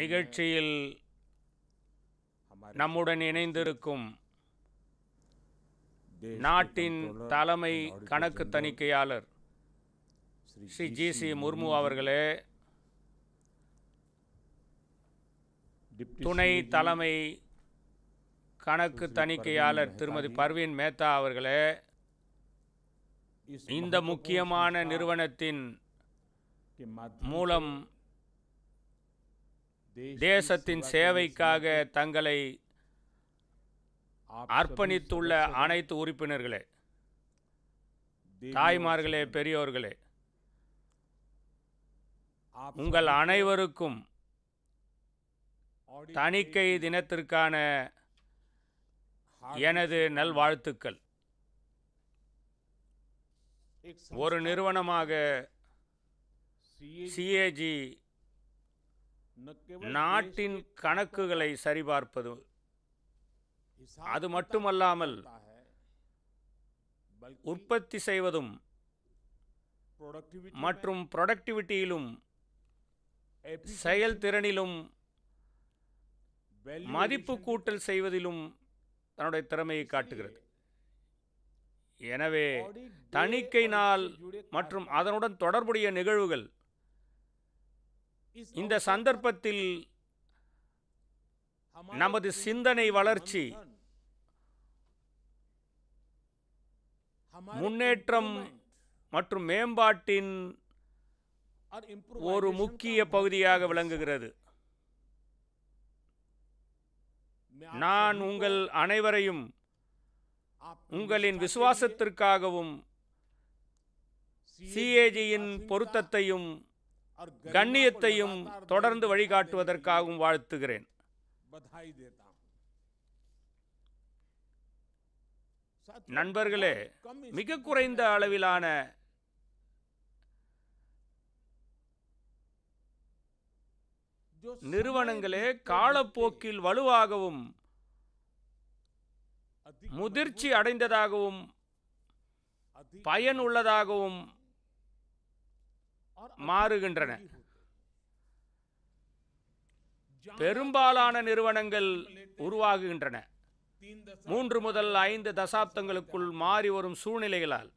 நிகழ்ச்சியில் நம்முடன் இணைந்திருக்கும் நாட்டின் தலைமை கணக்கு தணிக்கையாளர் ஸ்ரீ ஜி சி முர்மு அவர்களே துணை e தலைமை கணக்கு தணிக்கையாளர் திருமதி பர்வீன் மேத்தா அவர்களே இந்த முக்கியமான நிறுவனத்தின் மூலம் தேசத்தின் சேவைக்காக தங்களை அர்ப்பணித்துள்ள அனைத்து உறுப்பினர்களே தாய்மார்களே பெரியோர்களே உங்கள் அனைவருக்கும் தணிக்கை தினத்திற்கான எனது நல்வாழ்த்துக்கள் ஒரு நிறுவனமாக சிஏஜி நாட்டின் கணக்குகளை சரிபார்ப்பது அது மட்டுமல்லாமல் உற்பத்தி செய்வதும் மற்றும் ப்ரொடக்டிவிட்டியிலும் செயல்திறனிலும் மதிப்பு கூட்டல் செய்வதிலும் தன்னுடைய திறமையை காட்டுகிறது எனவே தணிக்கை நாள் மற்றும் அதனுடன் தொடர்புடைய நிகழ்வுகள் இந்த சந்தர்ப்பத்தில் நமது சிந்தனை வளர்ச்சி முன்னேற்றம் மற்றும் மேம்பாட்டின் ஒரு முக்கிய பகுதியாக விளங்குகிறது நான் உங்கள் அனைவரையும் உங்களின் விசுவாசத்திற்காகவும் சிஏஜியின் பொருத்தத்தையும் கண்ணியத்தையும் தொடர்ந்து வழிகாட்டுவதற்காகவும் வாழ்த்துகிறேன் நண்பர்களே மிக குறைந்த அளவிலான நிறுவனங்களே காலப்போக்கில் வலுவாகவும் முதிர்ச்சி அடைந்ததாகவும் பயனுள்ளதாகவும் மாறுகின்றன பெரும்பாலான நிறுவனங்கள் உருவாகுகின்றன மூன்று முதல் ஐந்து தசாப்தங்களுக்குள் மாறி வரும் சூழ்நிலைகளால்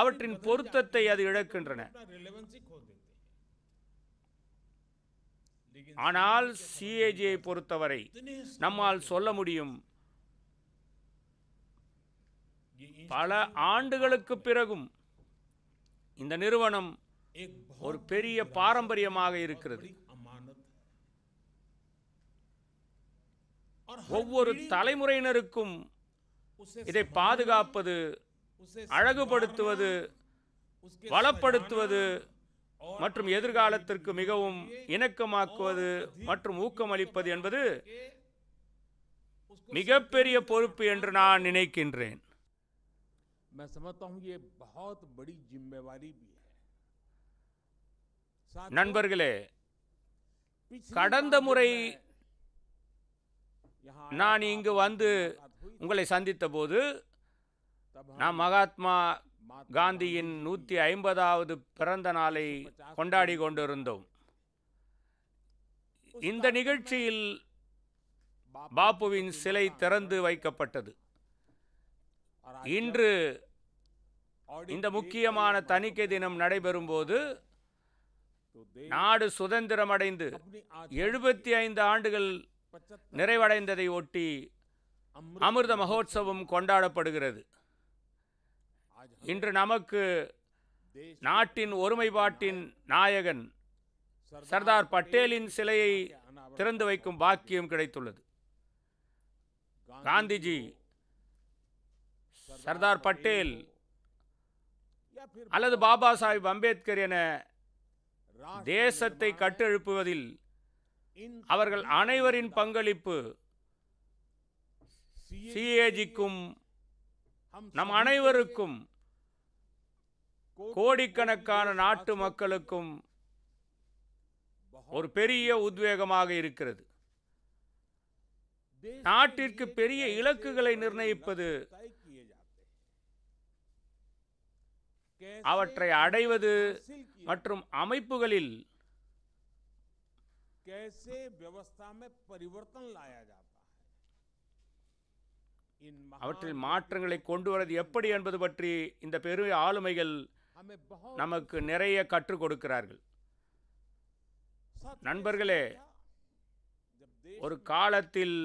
அவற்றின் பொருத்தத்தை அது இழக்கின்றன ஆனால் சிஏஜியை பொறுத்தவரை நம்மால் சொல்ல முடியும் பல ஆண்டுகளுக்கு பிறகும் இந்த நிறுவனம் ஒரு பெரிய பாரம்பரியமாக இருக்கிறது ஒவ்வொரு தலைமுறையினருக்கும் இதை பாதுகாப்பது அழகுபடுத்துவது வளப்படுத்துவது மற்றும் எதிர்காலத்திற்கு மிகவும் இணக்கமாக்குவது மற்றும் ஊக்கமளிப்பது என்பது மிகப்பெரிய பொறுப்பு என்று நான் நினைக்கின்றேன் நண்பர்களே கடந்த முறை நான் இங்கு வந்து உங்களை சந்தித்த போது நான் மகாத்மா காந்தியின் நூற்றி ஐம்பதாவது பிறந்த நாளை கொண்டாடி கொண்டிருந்தோம் இந்த நிகழ்ச்சியில் பாப்புவின் சிலை திறந்து வைக்கப்பட்டது இன்று இந்த முக்கியமான தணிக்கை தினம் நடைபெறும்போது நாடு சுதந்திரமடைந்து எழுபத்தி ஐந்து ஆண்டுகள் நிறைவடைந்ததை ஒட்டி அமிர்த மகோத்சவம் கொண்டாடப்படுகிறது இன்று நமக்கு நாட்டின் ஒருமைப்பாட்டின் நாயகன் சர்தார் பட்டேலின் சிலையை திறந்து வைக்கும் பாக்கியம் கிடைத்துள்ளது காந்திஜி சர்தார் பட்டேல் அல்லது பாபா சாஹிப் அம்பேத்கர் என தேசத்தை கட்டெழுப்புவதில் அவர்கள் அனைவரின் பங்களிப்பு சிஏஜிக்கும் நம் அனைவருக்கும் கோடிக்கணக்கான நாட்டு மக்களுக்கும் ஒரு பெரிய உத்வேகமாக இருக்கிறது நாட்டிற்கு பெரிய இலக்குகளை நிர்ணயிப்பது அவற்றை அடைவது மற்றும் அமைப்புகளில் அவற்றில் மாற்றங்களை கொண்டு வரது எப்படி என்பது பற்றி இந்த பெரு ஆளுமைகள் நமக்கு நிறைய கற்றுக் கொடுக்கிறார்கள் நண்பர்களே ஒரு காலத்தில்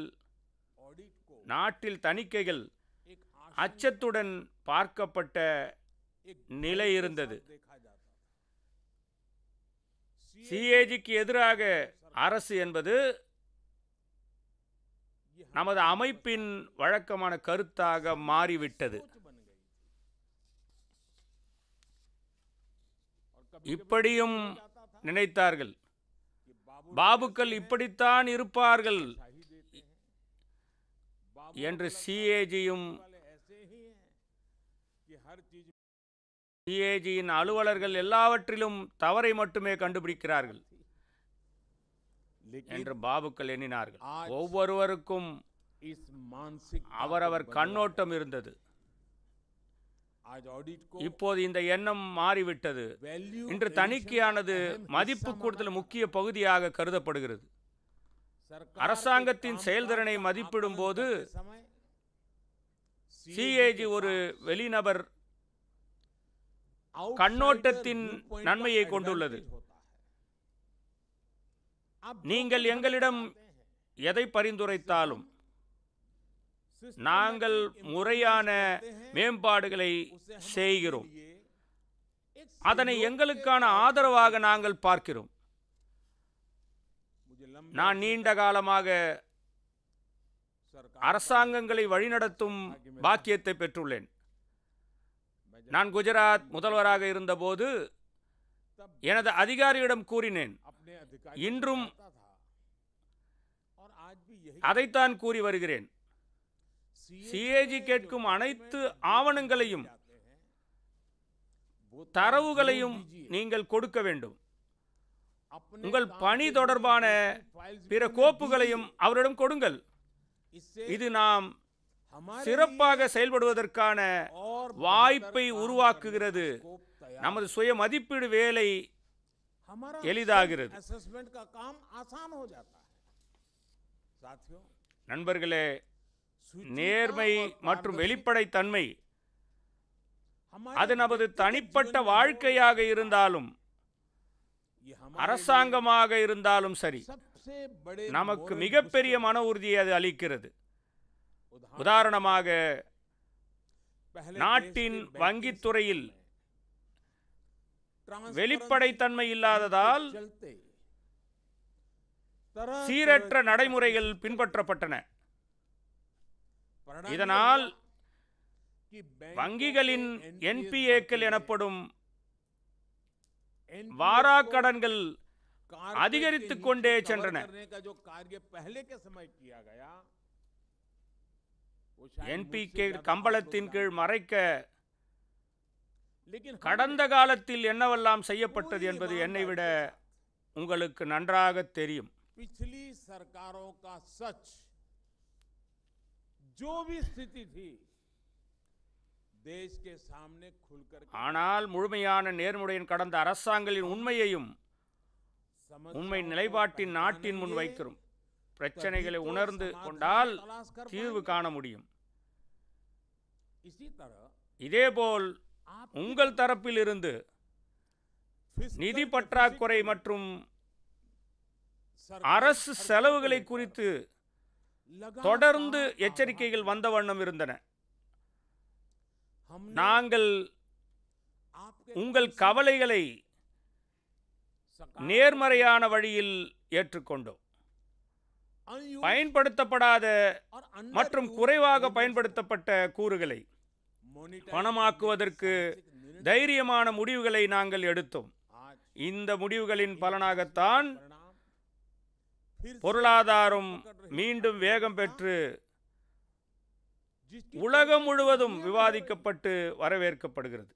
நாட்டில் தணிக்கைகள் அச்சத்துடன் பார்க்கப்பட்ட நிலை இருந்தது சிஏஜிக்கு எதிராக அரசு என்பது நமது அமைப்பின் வழக்கமான கருத்தாக மாறிவிட்டது இப்படியும் நினைத்தார்கள் பாபுக்கள் இப்படித்தான் இருப்பார்கள் என்று சிஏஜியும் டிஏஜியின் அலுவலர்கள் எல்லாவற்றிலும் தவறை மட்டுமே கண்டுபிடிக்கிறார்கள் என்று பாபுக்கள் எண்ணினார்கள் ஒவ்வொருவருக்கும் அவரவர் கண்ணோட்டம் இருந்தது இப்போது இந்த எண்ணம் மாறிவிட்டது இன்று தணிக்கையானது மதிப்பு கூடுதல் முக்கிய பகுதியாக கருதப்படுகிறது அரசாங்கத்தின் செயல்திறனை மதிப்பிடும் போது சிஏஜி ஒரு வெளிநபர் கண்ணோட்டத்தின் நன்மையை கொண்டுள்ளது நீங்கள் எங்களிடம் எதை பரிந்துரைத்தாலும் நாங்கள் முறையான மேம்பாடுகளை செய்கிறோம் அதனை எங்களுக்கான ஆதரவாக நாங்கள் பார்க்கிறோம் நான் நீண்ட காலமாக அரசாங்கங்களை வழிநடத்தும் பாக்கியத்தை பெற்றுள்ளேன் நான் குஜராத் முதல்வராக இருந்தபோது எனது அதிகாரியிடம் கூறினேன் இன்றும் அதைத்தான் கூறி வருகிறேன் சிஏஜி கேட்கும் அனைத்து ஆவணங்களையும் தரவுகளையும் நீங்கள் கொடுக்க வேண்டும் உங்கள் பணி தொடர்பான பிற கோப்புகளையும் அவரிடம் கொடுங்கள் இது நாம் சிறப்பாக செயல்படுவதற்கான வாய்ப்பை உருவாக்குகிறது நமது சுய மதிப்பீடு வேலை எளிதாகிறது நண்பர்களே நேர்மை மற்றும் தன்மை அது நமது தனிப்பட்ட வாழ்க்கையாக இருந்தாலும் அரசாங்கமாக இருந்தாலும் சரி நமக்கு மிகப்பெரிய மன உறுதியை அது அளிக்கிறது உதாரணமாக நாட்டின் வங்கித்துறையில் வெளிப்படைத்தன்மை இல்லாததால் சீரற்ற நடைமுறைகள் பின்பற்றப்பட்டன இதனால் வங்கிகளின் என்பிஏக்கள் எனப்படும் வாராக்கடன்கள் அதிகரித்துக் கொண்டே சென்றன என்பிகே கம்பளத்தின் கீழ் மறைக்க கடந்த காலத்தில் என்னவெல்லாம் செய்யப்பட்டது என்பது என்னை விட உங்களுக்கு நன்றாக தெரியும் ஆனால் முழுமையான நேர்முறையின் கடந்த அரசாங்கங்களின் உண்மையையும் உண்மை நிலைப்பாட்டின் நாட்டின் முன் வைக்கிறோம் பிரச்சனைகளை உணர்ந்து கொண்டால் தீர்வு காண முடியும் இதேபோல் உங்கள் தரப்பில் இருந்து நிதி பற்றாக்குறை மற்றும் அரசு செலவுகளை குறித்து தொடர்ந்து எச்சரிக்கைகள் வந்த வண்ணம் இருந்தன நாங்கள் உங்கள் கவலைகளை நேர்மறையான வழியில் ஏற்றுக்கொண்டோம் பயன்படுத்தப்படாத மற்றும் குறைவாக பயன்படுத்தப்பட்ட கூறுகளை பணமாக்குவதற்கு தைரியமான முடிவுகளை நாங்கள் எடுத்தோம் இந்த முடிவுகளின் பலனாகத்தான் பொருளாதாரம் மீண்டும் வேகம் பெற்று உலகம் முழுவதும் விவாதிக்கப்பட்டு வரவேற்கப்படுகிறது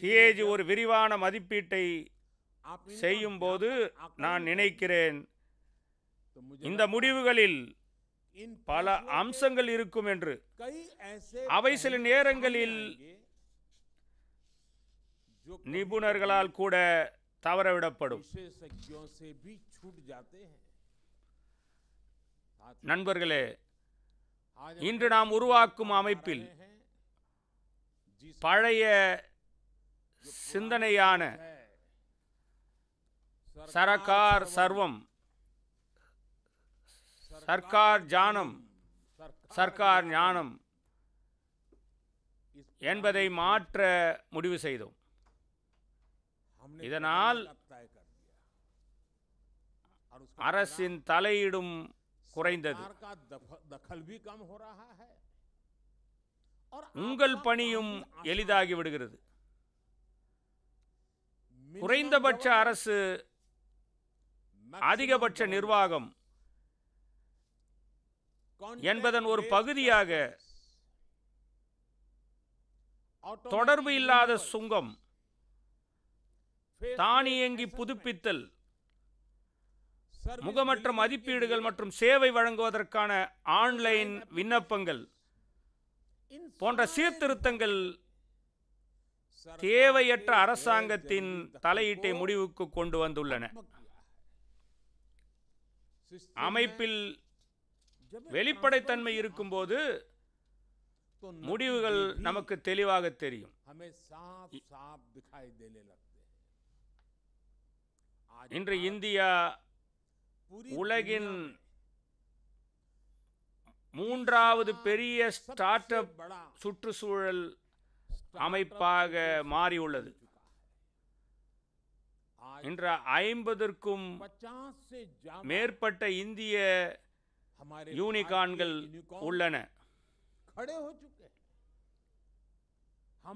சிஏஜி ஒரு விரிவான மதிப்பீட்டை செய்யும்போது நான் நினைக்கிறேன் இந்த முடிவுகளில் பல அம்சங்கள் இருக்கும் என்று அவை சில நேரங்களில் நிபுணர்களால் கூட தவறவிடப்படும் நண்பர்களே இன்று நாம் உருவாக்கும் அமைப்பில் பழைய சிந்தனையான சரக்கார் சர்வம் சர்க்கார் ஜானம் சர்க்கார் ஞானம் என்பதை மாற்ற முடிவு செய்தோம் இதனால் அரசின் தலையிடும் குறைந்தது உங்கள் பணியும் எளிதாகி விடுகிறது குறைந்தபட்ச அரசு அதிகபட்ச நிர்வாகம் என்பதன் ஒரு பகுதியாக தொடர்பு இல்லாத சுங்கம் தானியங்கி புதுப்பித்தல் முகமற்ற மதிப்பீடுகள் மற்றும் சேவை வழங்குவதற்கான ஆன்லைன் விண்ணப்பங்கள் போன்ற சீர்திருத்தங்கள் தேவையற்ற அரசாங்கத்தின் தலையீட்டை முடிவுக்கு கொண்டு வந்துள்ளன அமைப்பில் வெளிப்படைத்தன்மை இருக்கும்போது முடிவுகள் நமக்கு தெளிவாக தெரியும் இன்று இந்தியா உலகின் மூன்றாவது பெரிய ஸ்டார்ட் அப் சுற்றுச்சூழல் அமைப்பாக மாறியுள்ளது இன்று ஐம்பதற்கும் மேற்பட்ட இந்திய யூனிகான்கள் உள்ளன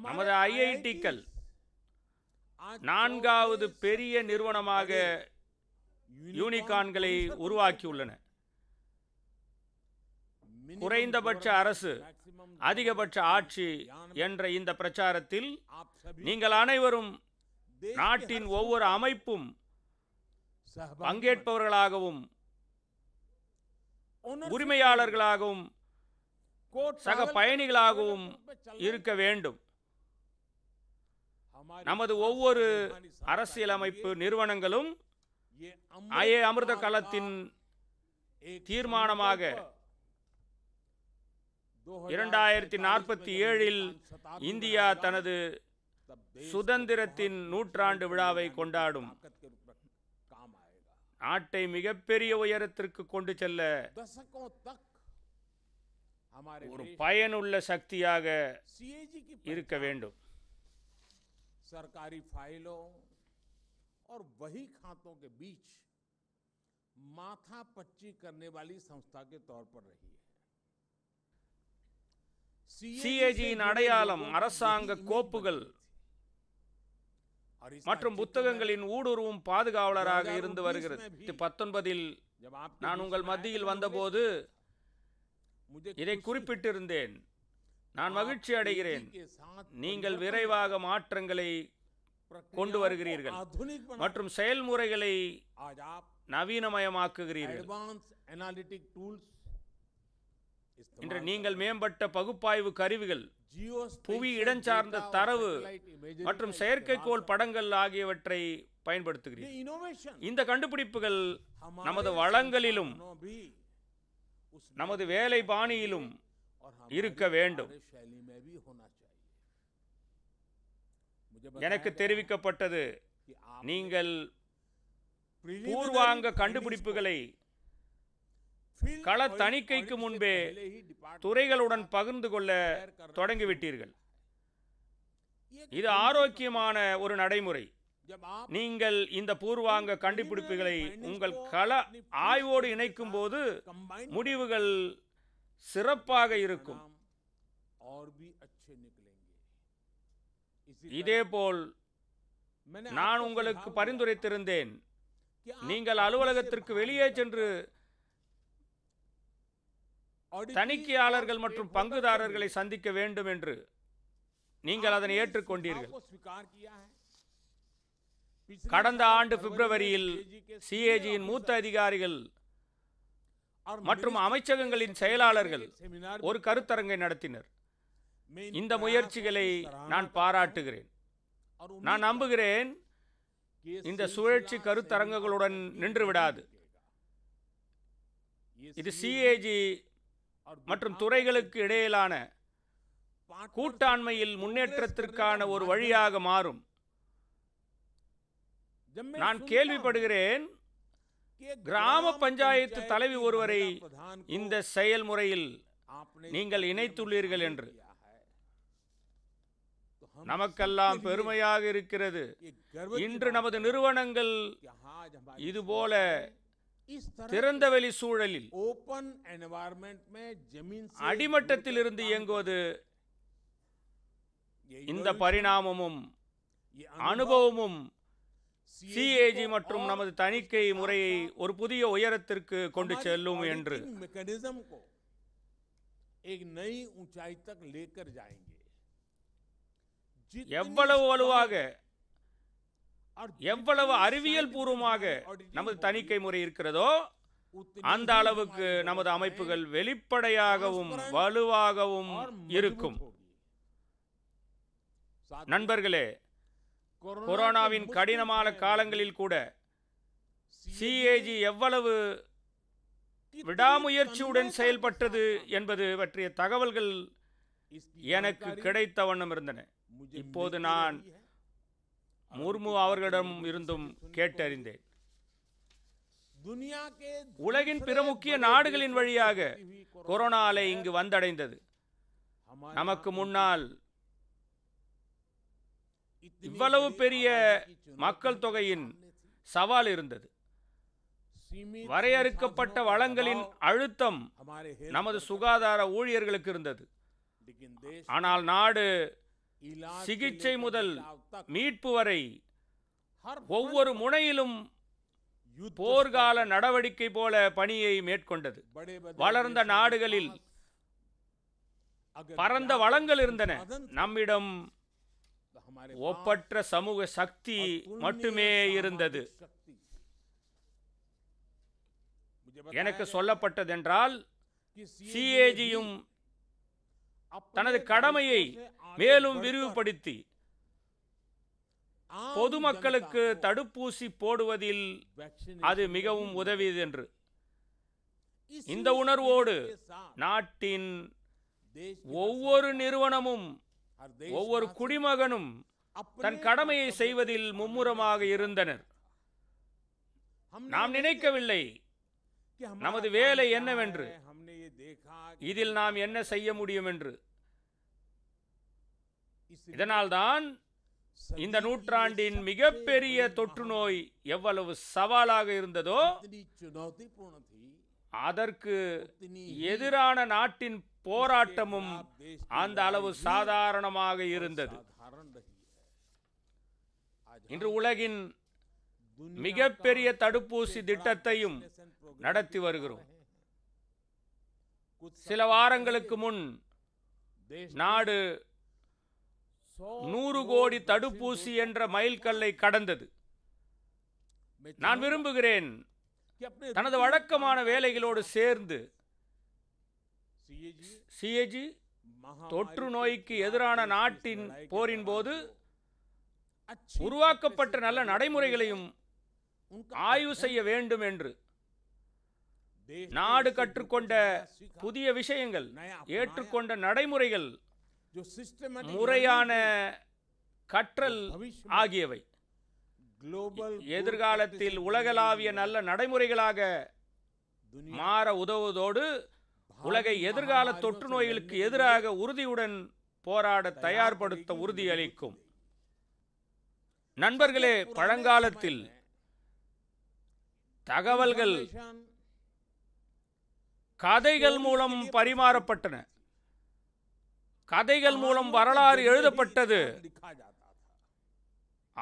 நமது ஐஐடிக்கள் நான்காவது பெரிய நிறுவனமாக யூனிகான்களை உருவாக்கியுள்ளன குறைந்தபட்ச அரசு அதிகபட்ச ஆட்சி என்ற இந்த பிரச்சாரத்தில் நீங்கள் அனைவரும் நாட்டின் ஒவ்வொரு அமைப்பும் பங்கேற்பவர்களாகவும் உரிமையாளர்களாகவும் சக பயணிகளாகவும் இருக்க வேண்டும் நமது ஒவ்வொரு அரசியலமைப்பு நிறுவனங்களும் அயே அமிர்த காலத்தின் தீர்மானமாக இரண்டாயிரத்தி நாற்பத்தி ஏழில் இந்தியா தனது சுதந்திரத்தின் நூற்றாண்டு விழாவை கொண்டாடும் நாட்டை மிகப்பெரிய உயரத்திற்கு கொண்டு செல்ல ஒரு பயனுள்ள சக்தியாக இருக்க வேண்டும் சர்க்காரி ஃபைலோ और वही खातों के बीच माथा पच्ची करने वाली சிஏஜியின் அடையாளம் அரசாங்க கோப்புகள் மற்றும் புத்தகங்களின் ஊடுருவும் பாதுகாவலராக இருந்து வருகிறது பத்தொன்பதில் நான் உங்கள் மத்தியில் வந்தபோது இதை குறிப்பிட்டிருந்தேன் நான் மகிழ்ச்சி அடைகிறேன் நீங்கள் விரைவாக மாற்றங்களை கொண்டு வருகிறீர்கள் மற்றும் செயல்முறைகளை நவீனமயமாக்குகிறீர்கள் இன்று நீங்கள் மேம்பட்ட பகுப்பாய்வு கருவிகள் புவி இடஞ்சார்ந்த தரவு மற்றும் செயற்கைக்கோள் படங்கள் ஆகியவற்றை பயன்படுத்துகிறீர்கள் இந்த கண்டுபிடிப்புகள் நமது வளங்களிலும் நமது வேலை பாணியிலும் இருக்க வேண்டும் எனக்கு தெரிவிக்கப்பட்டது நீங்கள் பூர்வாங்க கண்டுபிடிப்புகளை கள தணிக்கைக்கு முன்பே துறைகளுடன் பகிர்ந்து கொள்ள தொடங்கிவிட்டீர்கள் இது ஆரோக்கியமான ஒரு நடைமுறை நீங்கள் இந்த பூர்வாங்க கண்டுபிடிப்புகளை உங்கள் கள ஆய்வோடு இணைக்கும் போது முடிவுகள் சிறப்பாக இருக்கும் இதேபோல் நான் உங்களுக்கு பரிந்துரைத்திருந்தேன் நீங்கள் அலுவலகத்திற்கு வெளியே சென்று தணிக்கையாளர்கள் மற்றும் பங்குதாரர்களை சந்திக்க வேண்டும் என்று நீங்கள் அதனை ஏற்றுக்கொண்டீர்கள் கடந்த ஆண்டு பிப்ரவரியில் சிஏஜியின் மூத்த அதிகாரிகள் மற்றும் அமைச்சகங்களின் செயலாளர்கள் ஒரு கருத்தரங்கை நடத்தினர் இந்த முயற்சிகளை நான் பாராட்டுகிறேன் நான் நம்புகிறேன் இந்த சுழற்சி கருத்தரங்குகளுடன் நின்றுவிடாது இது சிஏஜி மற்றும் துறைகளுக்கு இடையிலான கூட்டாண்மையில் முன்னேற்றத்திற்கான ஒரு வழியாக மாறும் நான் கேள்விப்படுகிறேன் கிராம பஞ்சாயத்து தலைவி ஒருவரை இந்த செயல்முறையில் நீங்கள் இணைத்துள்ளீர்கள் என்று நமக்கெல்லாம் பெருமையாக இருக்கிறது இன்று நமது நிறுவனங்கள் இதுபோல திறந்தவெளி சூழலில் அடிமட்டத்தில் இருந்து இயங்குவது இந்த பரிணாமமும் அனுபவமும் சிஏஜி மற்றும் நமது தணிக்கை முறையை ஒரு புதிய உயரத்திற்கு கொண்டு செல்லும் என்று எவ்வளவு வலுவாக எவ்வளவு அறிவியல் பூர்வமாக நமது தணிக்கை முறை இருக்கிறதோ அந்த அளவுக்கு நமது அமைப்புகள் வெளிப்படையாகவும் வலுவாகவும் இருக்கும் நண்பர்களே கொரோனாவின் கடினமான காலங்களில் கூட சிஏஜி எவ்வளவு விடாமுயற்சியுடன் செயல்பட்டது என்பது பற்றிய தகவல்கள் எனக்கு கிடைத்த வண்ணம் இருந்தன இப்போது நான் முர்மு அவர்களிடம் இருந்தும் கேட்டறிந்தேன் உலகின் பிற முக்கிய நாடுகளின் வழியாக கொரோனா அலை இங்கு வந்தடைந்தது நமக்கு முன்னால் இவ்வளவு பெரிய மக்கள் தொகையின் சவால் இருந்தது வரையறுக்கப்பட்ட வளங்களின் அழுத்தம் நமது சுகாதார ஊழியர்களுக்கு இருந்தது ஆனால் நாடு சிகிச்சை முதல் மீட்பு வரை ஒவ்வொரு முனையிலும் போர்கால நடவடிக்கை போல பணியை மேற்கொண்டது வளர்ந்த நாடுகளில் பரந்த வளங்கள் இருந்தன நம்மிடம் ஒப்பற்ற சமூக சக்தி மட்டுமே இருந்தது எனக்கு சொல்லப்பட்டதென்றால் சிஏஜியும் தனது கடமையை மேலும் விரிவுபடுத்தி பொதுமக்களுக்கு தடுப்பூசி போடுவதில் அது மிகவும் உதவியது என்று இந்த உணர்வோடு நாட்டின் ஒவ்வொரு நிறுவனமும் ஒவ்வொரு குடிமகனும் தன் கடமையை செய்வதில் மும்முரமாக இருந்தனர் நாம் நினைக்கவில்லை நமது வேலை என்னவென்று இதில் நாம் என்ன செய்ய முடியும் என்று இதனால்தான் இந்த நூற்றாண்டின் மிகப்பெரிய தொற்று நோய் எவ்வளவு சவாலாக இருந்ததோ அதற்கு எதிரான நாட்டின் போராட்டமும் அந்த அளவு சாதாரணமாக இருந்தது இன்று உலகின் மிகப்பெரிய தடுப்பூசி திட்டத்தையும் நடத்தி வருகிறோம் சில வாரங்களுக்கு முன் நாடு நூறு கோடி தடுப்பூசி என்ற மைல்கல்லை கடந்தது நான் விரும்புகிறேன் தனது வழக்கமான வேலைகளோடு சேர்ந்து சிஏஜி தொற்று நோய்க்கு எதிரான நாட்டின் போரின் போது உருவாக்கப்பட்ட நல்ல நடைமுறைகளையும் ஆய்வு செய்ய வேண்டும் என்று நாடு கற்றுக்கொண்ட புதிய விஷயங்கள் ஏற்றுக்கொண்ட நடைமுறைகள் முறையான கற்றல் ஆகியவை எதிர்காலத்தில் உலகளாவிய நல்ல நடைமுறைகளாக மாற உதவுவதோடு உலகை எதிர்கால தொற்று நோய்களுக்கு எதிராக உறுதியுடன் போராட தயார்படுத்த உறுதியளிக்கும் நண்பர்களே பழங்காலத்தில் தகவல்கள் கதைகள் மூலம் பரிமாறப்பட்டன கதைகள் மூலம் வரலாறு எழுதப்பட்டது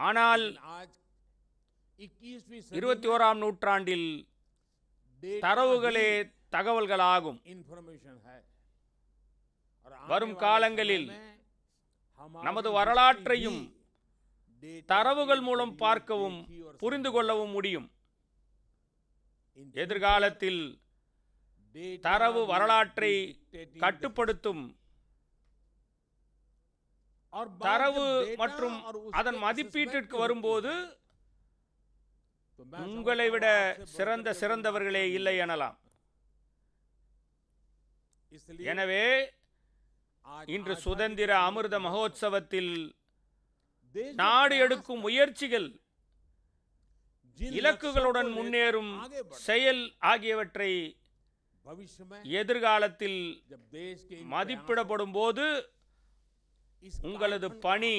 ஆனால் இருபத்தி ஓராம் நூற்றாண்டில் தரவுகளே தகவல்கள் ஆகும் வரும் காலங்களில் நமது வரலாற்றையும் தரவுகள் மூலம் பார்க்கவும் புரிந்து கொள்ளவும் முடியும் எதிர்காலத்தில் தரவு வரலாற்றை கட்டுப்படுத்தும் தரவு மற்றும் அதன் மதிப்பீட்டிற்கு வரும்போது உங்களை விட சிறந்த சிறந்தவர்களே இல்லை எனலாம் எனவே இன்று சுதந்திர அமிர்த மகோத்சவத்தில் நாடு எடுக்கும் முயற்சிகள் இலக்குகளுடன் முன்னேறும் செயல் ஆகியவற்றை எதிர்காலத்தில் மதிப்பிடப்படும் போது உங்களது பணி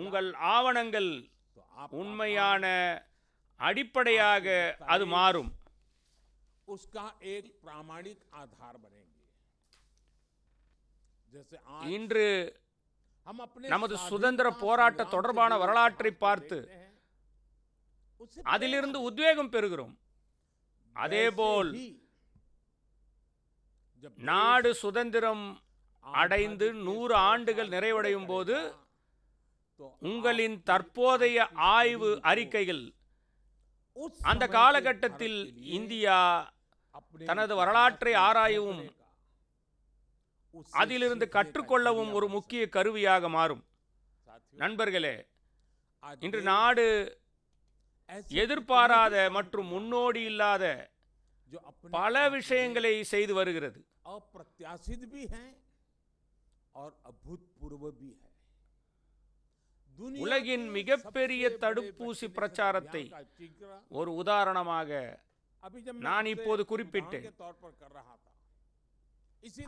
உங்கள் ஆவணங்கள் உண்மையான அடிப்படையாக அது மாறும் இன்று நமது சுதந்திர போராட்ட தொடர்பான வரலாற்றை பார்த்து அதிலிருந்து உத்வேகம் பெறுகிறோம் அதேபோல் நாடு சுதந்திரம் அடைந்து நூறு ஆண்டுகள் நிறைவடையும் போது உங்களின் தற்போதைய ஆய்வு அறிக்கைகள் அந்த காலகட்டத்தில் இந்தியா தனது வரலாற்றை ஆராயவும் அதிலிருந்து கற்றுக்கொள்ளவும் ஒரு முக்கிய கருவியாக மாறும் நண்பர்களே இன்று நாடு எதிர்பாராத மற்றும் முன்னோடி இல்லாத பல விஷயங்களை செய்து வருகிறது உலகின் மிகப்பெரிய தடுப்பூசி பிரச்சாரத்தை ஒரு உதாரணமாக நான் இப்போது குறிப்பிட்டேன்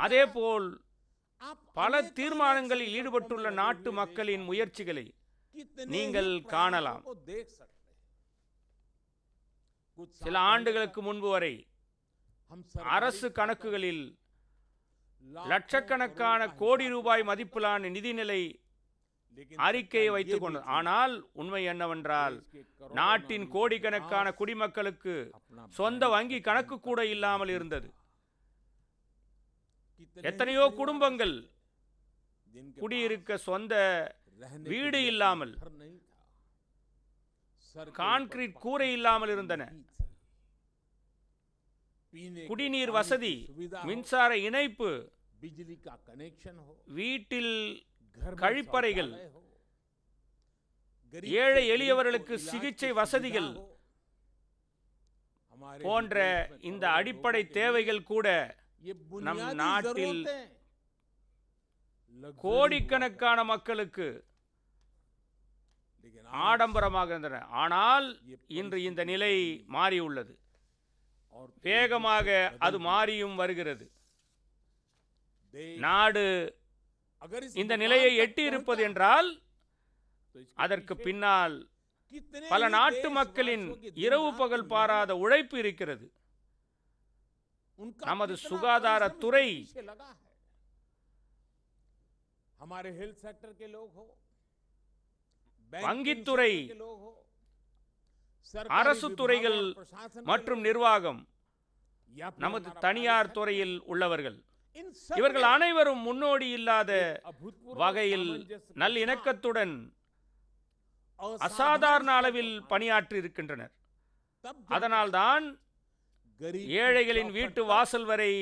அதேபோல் பல தீர்மானங்களில் ஈடுபட்டுள்ள நாட்டு மக்களின் முயற்சிகளை நீங்கள் காணலாம் சில ஆண்டுகளுக்கு முன்பு வரை அரசு கணக்குகளில் லட்சக்கணக்கான கோடி ரூபாய் மதிப்பிலான நிதிநிலை அறிக்கையை வைத்துக் கொண்டது ஆனால் உண்மை என்னவென்றால் நாட்டின் கோடிக்கணக்கான குடிமக்களுக்கு சொந்த வங்கி கணக்கு கூட இல்லாமல் இருந்தது எத்தனையோ குடும்பங்கள் குடியிருக்க சொந்த வீடு இல்லாமல் கான்கிரீட் கூரை இல்லாமல் இருந்தன குடிநீர் வசதி மின்சார இணைப்பு வீட்டில் கழிப்பறைகள் ஏழை எளியவர்களுக்கு சிகிச்சை வசதிகள் போன்ற இந்த அடிப்படை தேவைகள் கூட நம் நாட்டில் கோடிக்கணக்கான மக்களுக்கு ஆடம்பரமாக இருந்தன ஆனால் இன்று இந்த நிலை மாறியுள்ளது வேகமாக அது மாறியும் வருகிறது நாடு இந்த நிலையை எட்டி இருப்பது என்றால் அதற்கு பின்னால் பல நாட்டு மக்களின் இரவு பகல் பாராத உழைப்பு இருக்கிறது நமது சுகாதாரத்துறை வங்கித்துறை அரசு துறைகள் மற்றும் நிர்வாகம் நமது தனியார் துறையில் உள்ளவர்கள் இவர்கள் அனைவரும் முன்னோடி இல்லாத வகையில் நல்லிணக்கத்துடன் அசாதாரண அளவில் பணியாற்றி இருக்கின்றனர் அதனால்தான் ஏழைகளின் வீட்டு வாசல் வரை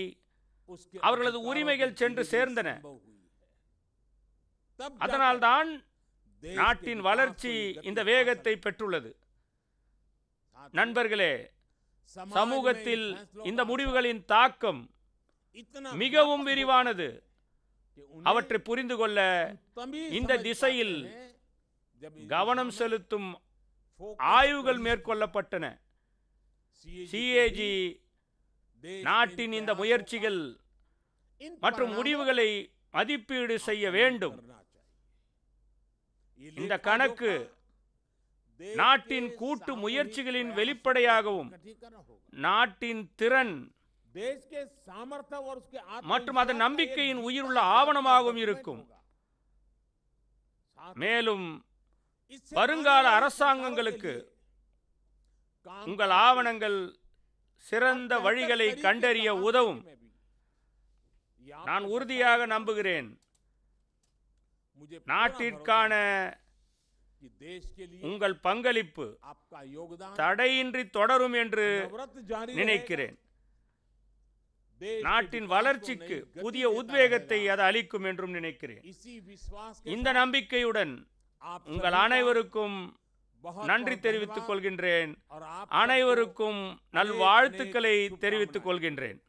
அவர்களது உரிமைகள் சென்று சேர்ந்தன அதனால்தான் நாட்டின் வளர்ச்சி இந்த வேகத்தை பெற்றுள்ளது நண்பர்களே சமூகத்தில் இந்த முடிவுகளின் தாக்கம் மிகவும் விரிவானது அவற்றை புரிந்து கொள்ள இந்த திசையில் கவனம் செலுத்தும் ஆய்வுகள் மேற்கொள்ளப்பட்டன சிஏஜி நாட்டின் இந்த முயற்சிகள் மற்றும் முடிவுகளை மதிப்பீடு செய்ய வேண்டும் இந்த கணக்கு நாட்டின் கூட்டு முயற்சிகளின் வெளிப்படையாகவும் நாட்டின் திறன் மற்றும் அதன் நம்பிக்கையின் உயிருள்ள ஆவணமாகவும் இருக்கும் மேலும் வருங்கால அரசாங்கங்களுக்கு உங்கள் ஆவணங்கள் சிறந்த வழிகளை கண்டறிய உதவும் நான் உறுதியாக நம்புகிறேன் நாட்டிற்கான உங்கள் பங்களிப்பு தடையின்றி தொடரும் என்று நினைக்கிறேன் நாட்டின் வளர்ச்சிக்கு புதிய உத்வேகத்தை அது அளிக்கும் என்றும் நினைக்கிறேன் இந்த நம்பிக்கையுடன் உங்கள் அனைவருக்கும் நன்றி தெரிவித்துக் கொள்கின்றேன் அனைவருக்கும் நல்வாழ்த்துக்களை தெரிவித்துக் கொள்கின்றேன்